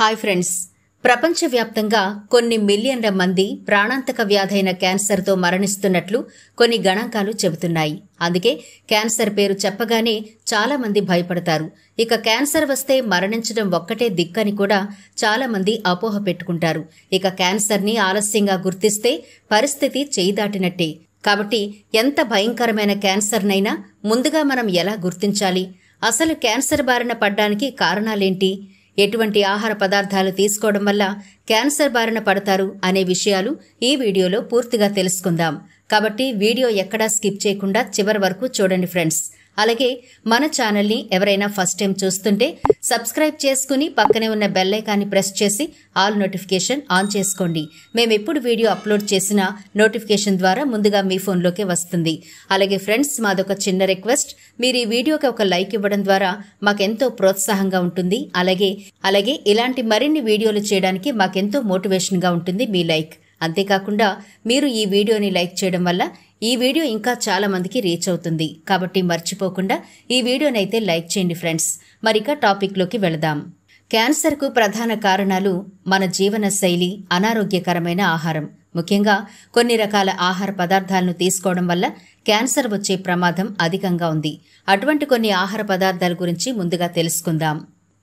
hi friends ప్రపంచవ్యాప్తంగా కొన్ని మిలియన్ల మంది ప్రాణాంతక వ్యాధైన క్యాన్సర్తో మరణిస్తున్నట్లు కొన్ని గణాంకాలు చెబుతున్నాయి అందుకే క్యాన్సర్ పేరు చెప్పగానే చాలామంది భయపడతారు ఇక క్యాన్సర్ వస్తే మరణించడం ఒక్కటే దిక్కని కూడా చాలామంది అపోహ పెట్టుకుంటారు ఇక క్యాన్సర్ని ఆలస్యంగా గుర్తిస్తే పరిస్థితి చేయి దాటినట్టే కాబట్టి ఎంత భయంకరమైన క్యాన్సర్నైనా ముందుగా మనం ఎలా గుర్తించాలి అసలు క్యాన్సర్ బారిన పడ్డానికి కారణాలేంటి ఎటువంటి ఆహార పదార్థాలు తీసుకోవడం వల్ల క్యాన్సర్ బారిన పడతారు అనే విషయాలు ఈ వీడియోలో పూర్తిగా తెలుసుకుందాం కాబట్టి వీడియో ఎక్కడా స్కిప్ చేయకుండా చివరి వరకు చూడండి ఫ్రెండ్స్ అలాగే మన ఛానల్ని ఎవరైనా ఫస్ట్ టైం చూస్తుంటే సబ్స్క్రైబ్ చేసుకుని పక్కనే ఉన్న బెల్లైకాన్ని ప్రెస్ చేసి ఆల్ నోటిఫికేషన్ ఆన్ చేసుకోండి మేము ఎప్పుడు వీడియో అప్లోడ్ చేసినా నోటిఫికేషన్ ద్వారా ముందుగా మీ ఫోన్లోకే వస్తుంది అలాగే ఫ్రెండ్స్ మాదొక చిన్న రిక్వెస్ట్ మీరు ఈ వీడియోకి ఒక లైక్ ఇవ్వడం ద్వారా మాకెంతో ప్రోత్సాహంగా ఉంటుంది అలాగే అలాగే ఇలాంటి మరిన్ని వీడియోలు చేయడానికి మాకెంతో మోటివేషన్గా ఉంటుంది మీ లైక్ అంతేకాకుండా మీరు ఈ వీడియోని లైక్ చేయడం వల్ల ఈ వీడియో ఇంకా చాలా మందికి రీచ్ అవుతుంది కాబట్టి మర్చిపోకుండా ఈ వీడియోనైతే లైక్ చేయండి ఫ్రెండ్స్ మరిక టాపిక్లోకి వెళదాం క్యాన్సర్కు ప్రధాన కారణాలు మన జీవన శైలి అనారోగ్యకరమైన ఆహారం ముఖ్యంగా కొన్ని రకాల ఆహార పదార్థాలను తీసుకోవడం వల్ల క్యాన్సర్ వచ్చే ప్రమాదం అధికంగా ఉంది అటువంటి కొన్ని ఆహార పదార్థాల గురించి ముందుగా తెలుసుకుందాం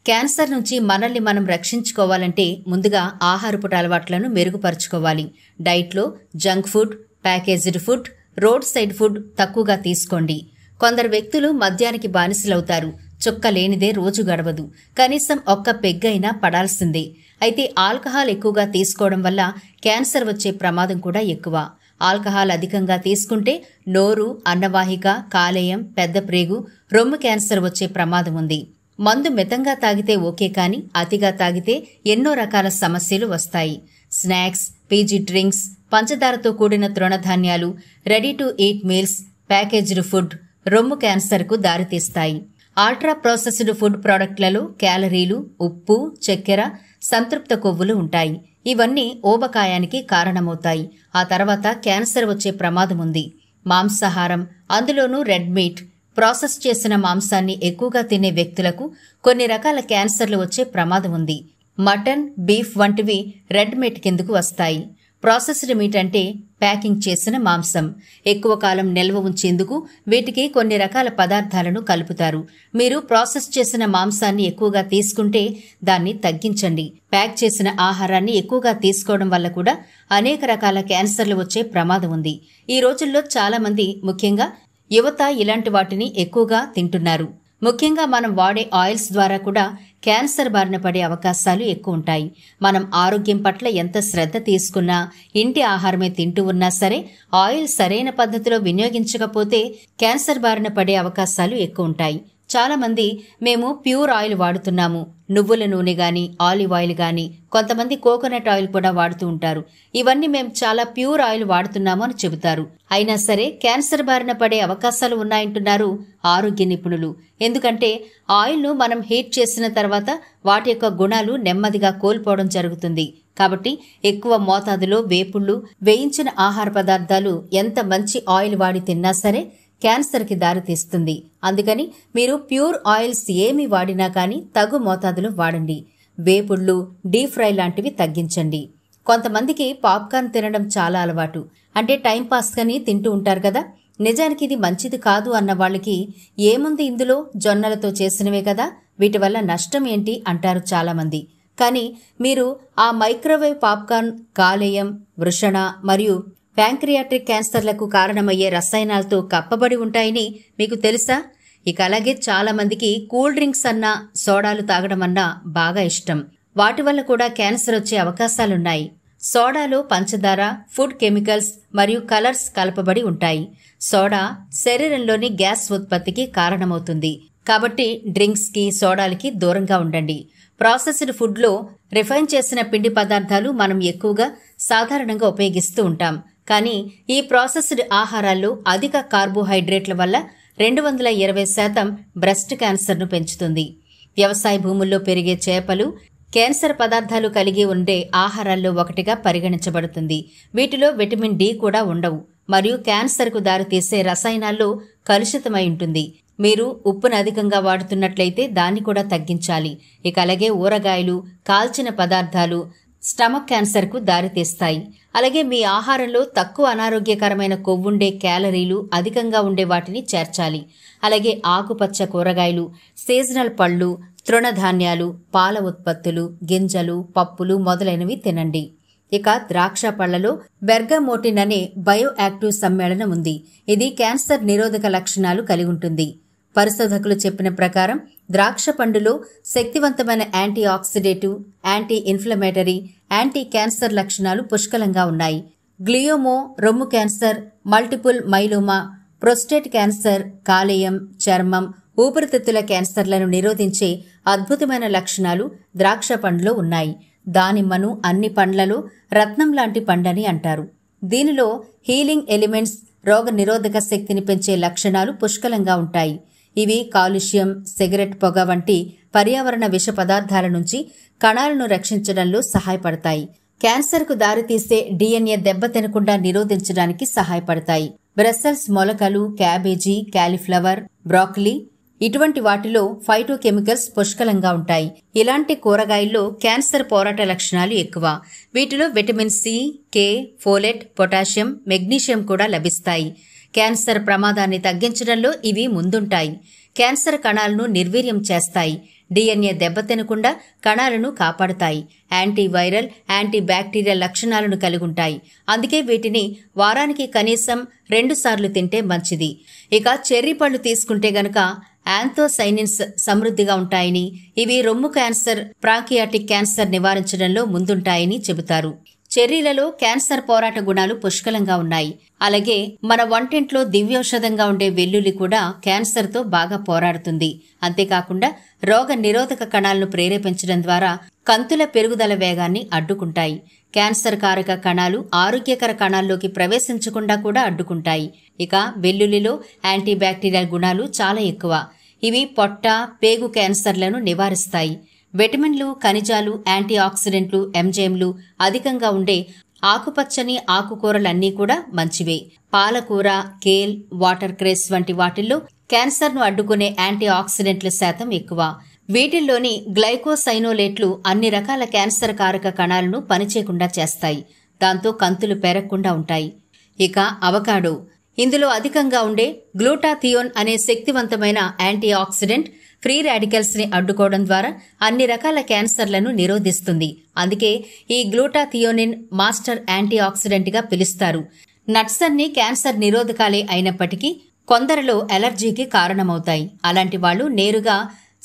క్యాన్సర్ నుంచి మనల్ని మనం రక్షించుకోవాలంటే ముందుగా ఆహారపుట అలవాట్లను మెరుగుపరుచుకోవాలి డైట్లో junk food packaged food roadside food తక్కువగా తీసుకోండి కొందరు వ్యక్తులు మద్యానికి బానిసలవుతారు చుక్క లేనిదే రోజు గడవదు కనీసం ఒక్క పెగ్గైనా పడాల్సిందే అయితే ఆల్కహాల్ ఎక్కువగా తీసుకోవడం వల్ల క్యాన్సర్ వచ్చే ప్రమాదం కూడా ఎక్కువ ఆల్కహాల్ అధికంగా తీసుకుంటే నోరు అన్నవాహిక కాలేయం పెద్ద ప్రేగు రొమ్ము క్యాన్సర్ వచ్చే ప్రమాదం ఉంది మందు మితంగా తాగితే ఓకే కానీ అతిగా తాగితే ఎన్నో రకాల సమస్యలు వస్తాయి స్నాక్స్ పీజీ డ్రింక్స్ పంచదారతో కూడిన తృణధాన్యాలు ready to eat meals packaged food రొమ్ము క్యాన్సర్కు దారితీస్తాయి ఆల్ట్రా ప్రాసెస్డ్ ఫుడ్ ప్రోడక్ట్లలో క్యాలరీలు ఉప్పు చక్కెర సంతృప్త కొవ్వులు ఉంటాయి ఇవన్నీ ఓబకాయానికి కారణమవుతాయి ఆ తర్వాత క్యాన్సర్ వచ్చే ప్రమాదం ఉంది మాంసాహారం అందులోనూ రెడ్ మీట్ ప్రాసెస్ చేసిన మాంసాన్ని ఎక్కువగా తినే వ్యక్తులకు కొన్ని రకాల క్యాన్సర్లు వచ్చే ప్రమాదం ఉంది మటన్ బీఫ్ వంటివి రెడ్ మీట్ కిందకు వస్తాయి ప్రాసెస్డ్ మీట్ అంటే ప్యాకింగ్ చేసిన మాంసం ఎక్కువ కాలం నిల్వ ఉంచేందుకు వీటికి కొన్ని రకాల పదార్థాలను కలుపుతారు మీరు ప్రాసెస్ చేసిన మాంసాన్ని ఎక్కువగా తీసుకుంటే దాన్ని తగ్గించండి ప్యాక్ చేసిన ఆహారాన్ని ఎక్కువగా తీసుకోవడం వల్ల కూడా అనేక రకాల క్యాన్సర్లు వచ్చే ప్రమాదం ఉంది ఈ రోజుల్లో చాలామంది ముఖ్యంగా యువత ఇలాంటి వాటిని ఎక్కువగా తింటున్నారు ముఖ్యంగా మనం వాడే ఆయిల్స్ ద్వారా కూడా క్యాన్సర్ బారిన పడే అవకాశాలు ఎక్కువ ఉంటాయి మనం ఆరోగ్యం పట్ల ఎంత శ్రద్ధ తీసుకున్నా ఇంటి ఆహారమే తింటూ ఉన్నా సరే ఆయిల్ సరైన పద్ధతిలో వినియోగించకపోతే క్యాన్సర్ బారిన పడే అవకాశాలు ఎక్కువ ఉంటాయి చాలామంది మేము ప్యూర్ ఆయిల్ వాడుతున్నాము నువ్వుల నూనె కానీ ఆలివ్ ఆయిల్ కానీ కొంతమంది కోకోనట్ ఆయిల్ కూడా వాడుతూ ఉంటారు ఇవన్నీ మేము చాలా ప్యూర్ ఆయిల్ వాడుతున్నాము అని చెబుతారు అయినా సరే క్యాన్సర్ బారిన పడే అవకాశాలు ఉన్నాయంటున్నారు ఆరోగ్య నిపుణులు ఎందుకంటే ఆయిల్ను మనం హీట్ చేసిన తర్వాత వాటి యొక్క గుణాలు నెమ్మదిగా కోల్పోవడం జరుగుతుంది కాబట్టి ఎక్కువ మోతాదులో వేపుళ్ళు వేయించిన ఆహార పదార్థాలు ఎంత మంచి ఆయిల్ వాడి తిన్నా సరే క్యాన్సర్కి దారితీస్తుంది అందుకని మీరు ప్యూర్ ఆయిల్స్ ఏమి వాడినా కానీ తగు మోతాదులో వాడండి వేపుళ్ళు డీప్ ఫ్రై లాంటివి తగ్గించండి కొంతమందికి పాప్కార్న్ తినడం చాలా అలవాటు అంటే టైంపాస్గాని తింటూ ఉంటారు కదా నిజానికి ఇది మంచిది కాదు అన్న వాళ్ళకి ఏముంది ఇందులో జొన్నలతో చేసినవే కదా వీటి వల్ల నష్టం ఏంటి అంటారు చాలామంది కానీ మీరు ఆ మైక్రోవేవ్ పాప్కార్న్ కాలేయం వృషణ మరియు ప్యాంక్రియాట్రిక్ క్యాన్సర్లకు కారణమయ్యే రసాయనాలతో కప్పబడి ఉంటాయని మీకు తెలుసా ఇక అలాగే చాలామందికి కూల్ డ్రింక్స్ అన్నా సోడాలు తాగడం అన్నా బాగా ఇష్టం వాటి వల్ల కూడా క్యాన్సర్ వచ్చే అవకాశాలున్నాయి సోడాలో పంచదార ఫుడ్ కెమికల్స్ మరియు కలర్స్ కలపబడి ఉంటాయి సోడా శరీరంలోని గ్యాస్ ఉత్పత్తికి కారణమవుతుంది కాబట్టి డ్రింక్స్కి సోడాలకి దూరంగా ఉండండి ప్రాసెస్డ్ ఫుడ్లో రిఫైన్ చేసిన పిండి పదార్థాలు మనం ఎక్కువగా సాధారణంగా ఉపయోగిస్తూ ఉంటాం కానీ ఈ ప్రాసెస్డ్ ఆహారాలు అధిక కార్బోహైడ్రేట్ల వల్ల రెండు వందల ఇరవై శాతం బ్రెస్ట్ క్యాన్సర్ను పెంచుతుంది వ్యవసాయ భూముల్లో పెరిగే చేపలు క్యాన్సర్ పదార్థాలు కలిగి ఉండే ఆహారాల్లో ఒకటిగా పరిగణించబడుతుంది వీటిలో విటమిన్ డి కూడా ఉండవు మరియు క్యాన్సర్కు దారితీసే రసాయనాల్లో కలుషితమై ఉంటుంది మీరు ఉప్పును అధికంగా వాడుతున్నట్లయితే దాన్ని కూడా తగ్గించాలి ఇక అలాగే ఊరగాయలు కాల్చిన పదార్థాలు స్టమక్ క్యాన్సర్కు దారితీస్తాయి అలాగే మీ ఆహారంలో తక్కువ అనారోగ్యకరమైన కొవ్వుండే క్యాలరీలు అధికంగా ఉండే వాటిని చేర్చాలి అలాగే ఆకుపచ్చ కూరగాయలు సీజనల్ పళ్ళు తృణధాన్యాలు పాల ఉత్పత్తులు గింజలు పప్పులు మొదలైనవి తినండి ఇక ద్రాక్ష పళ్లలో బెర్గమోటిన్ అనే బయోయాక్టివ్ సమ్మేళనం ఉంది ఇది క్యాన్సర్ నిరోధక లక్షణాలు కలిగి ఉంటుంది పరిశోధకులు చెప్పిన ప్రకారం ద్రాక్ష పండులో శక్తివంతమైన anti oxidative anti inflammatory anti cancer లక్షణాలు పుష్కలంగా ఉన్నాయి గ్లియోమో రొమ్ము cancer multiple myeloma prostate cancer కాలేయం చర్మం ఊపిరితిత్తుల క్యాన్సర్లను నిరోధించే అద్భుతమైన లక్షణాలు ద్రాక్ష పండులో ఉన్నాయి దానిమ్మను అన్ని పండ్లలో రత్నం లాంటి పండని అంటారు దీనిలో హీలింగ్ ఎలిమెంట్స్ రోగ నిరోధక శక్తిని పెంచే లక్షణాలు పుష్కలంగా ఉంటాయి ఇవి కాలుష్యం సిగరెట్ పొగ వంటి పర్యావరణ విష పదార్థాల నుంచి కణాలను రక్షించడంలో సహాయపడతాయి క్యాన్సర్కు దారితీసే డిఎన్ఏ దెబ్బతినకుండా నిరోధించడానికి సహాయపడతాయి బ్రస్సల్స్ మొలకలు క్యాబేజీ క్యాలీఫ్లవర్ బ్రాక్లీ ఇటువంటి వాటిలో ఫైటోకెమికల్స్ పుష్కలంగా ఉంటాయి ఇలాంటి కూరగాయల్లో క్యాన్సర్ పోరాట లక్షణాలు ఎక్కువ వీటిలో vitamin C K folate potassium magnesium కూడా లభిస్తాయి క్యాన్సర్ ప్రమాదాన్ని తగ్గించడంలో ఇవి ముందుంటాయి క్యాన్సర్ కణాలను నిర్వీర్యం చేస్తాయి డిఎన్ఏ దెబ్బతినకుండా కణాలను కాపాడుతాయి యాంటీవైరల్ యాంటీ లక్షణాలను కలిగుంటాయి అందుకే వీటిని వారానికి కనీసం రెండుసార్లు తింటే మంచిది ఇక చెర్రీ పళ్ళు తీసుకుంటే గనక యాంథోసైనిన్స్ సమృద్ధిగా ఉంటాయని ఇవి రొమ్ము క్యాన్సర్ ప్రాంకియాటిక్ క్యాన్సర్ నివారించడంలో ముందుంటాయని చెబుతారు చెర్రీలలో క్యాన్సర్ పోరాట గుణాలు పుష్కలంగా ఉన్నాయి అలాగే మన వంటింట్లో దివ్యౌషధంగా ఉండే వెల్లుల్లి కూడా క్యాన్సర్తో బాగా పోరాడుతుంది అంతేకాకుండా రోగ నిరోధక కణాలను ప్రేరేపించడం ద్వారా కంతుల పెరుగుదల వేగాన్ని అడ్డుకుంటాయి క్యాన్సర్ కారక కణాలు ఆరోగ్యకర కణాల్లోకి ప్రవేశించకుండా కూడా అడ్డుకుంటాయి ఇక వెల్లుల్లిలో యాంటీబ్యాక్టీరియల్ గుణాలు చాలా ఎక్కువ ఇవి పొట్ట పేగు క్యాన్సర్లను నివారిస్తాయి విటమిన్లు ఖనిజాలు యాంటీ ఆక్సిడెంట్లు ఎంజైమ్లు అధికంగా ఉండే ఆకుపచ్చని ఆకుకూరలన్నీ కూడా మంచివే పాలకూర కేల్ వాటర్ క్రేస్ వంటి వాటిల్లో క్యాన్సర్ను అడ్డుకునే యాంటీ ఆక్సిడెంట్ల శాతం ఎక్కువ వీటిల్లోని గ్లైకోసైనోలేట్లు అన్ని రకాల క్యాన్సర్ కారక కణాలను పనిచేయకుండా చేస్తాయి దాంతో కంతులు పెరగకుండా ఉంటాయి ఇక అవకాడో ఇందులో అధికంగా ఉండే గ్లూటాథియోన్ అనే శక్తివంతమైన యాంటీ ఆక్సిడెంట్ ఫ్రీ రాడికల్స్ని అడ్డుకోవడం ద్వారా అన్ని రకాల క్యాన్సర్లను నిరోధిస్తుంది అందుకే ఈ గ్లూటాథియోనిన్ మాస్టర్ యాంటీ ఆక్సిడెంట్గా పిలుస్తారు నట్స్ అన్ని క్యాన్సర్ నిరోధకాలే అయినప్పటికీ కొందరిలో ఎలర్జీకి కారణమవుతాయి అలాంటి వాళ్ళు నేరుగా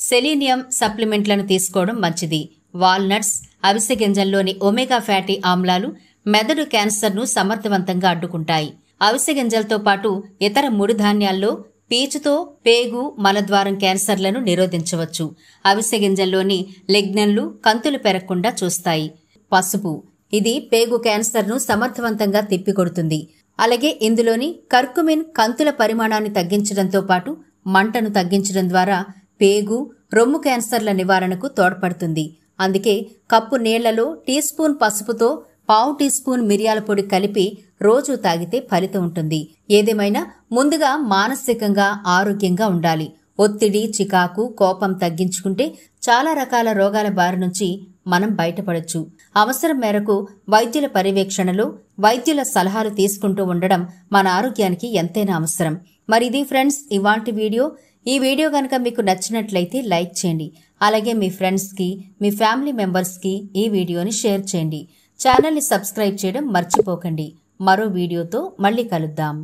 సెలీనియం సప్లిమెంట్లను తీసుకోవడం మంచిది వాల్నట్స్ అవిసె గింజల్లోని ఒమేగా ఫ్యాటీ ఆమ్లాలు మెదడు క్యాన్సర్ను సమర్థవంతంగా అడ్డుకుంటాయి అవిసె గింజలతో పాటు ఇతర ముడి ధాన్యాల్లో పీచుతో పేగు మలద్వారం క్యాన్సర్లను నిరోధించవచ్చు అవిసె గింజల్లోని లెగ్నన్లు కంతులు పెరగకుండా చూస్తాయి పసుపు ఇది పేగు క్యాన్సర్ను సమర్థవంతంగా తిప్పికొడుతుంది అలాగే ఇందులోని కర్కుమిన్ కంతుల పరిమాణాన్ని తగ్గించడంతో పాటు మంటను తగ్గించడం ద్వారా పేగు రొమ్ము క్యాన్సర్ల నివారణకు తోడ్పడుతుంది అందుకే కప్పు నీళ్లలో టీ స్పూన్ పసుపుతో పావు టీ స్పూన్ మిరియాల పొడి కలిపి రోజు తాగితే ఫలితం ఉంటుంది ఏదేమైనా ముందుగా మానసికంగా ఆరోగ్యంగా ఉండాలి ఒత్తిడి చికాకు కోపం తగ్గించుకుంటే చాలా రకాల రోగాల బారి నుంచి మనం బయటపడచ్చు అవసరం మేరకు వైద్యుల పర్యవేక్షణలో వైద్యుల సలహాలు తీసుకుంటూ ఉండడం మన ఆరోగ్యానికి ఎంతైనా అవసరం మరి ఇది ఫ్రెండ్స్ ఇవాంటి వీడియో ఈ వీడియో కనుక మీకు నచ్చినట్లయితే లైక్ చేయండి అలాగే మీ ఫ్రెండ్స్కి మీ ఫ్యామిలీ మెంబర్స్కి ఈ వీడియోని షేర్ చేయండి ఛానల్ని సబ్స్క్రైబ్ చేయడం మర్చిపోకండి మరో వీడియోతో మళ్ళీ కలుద్దాం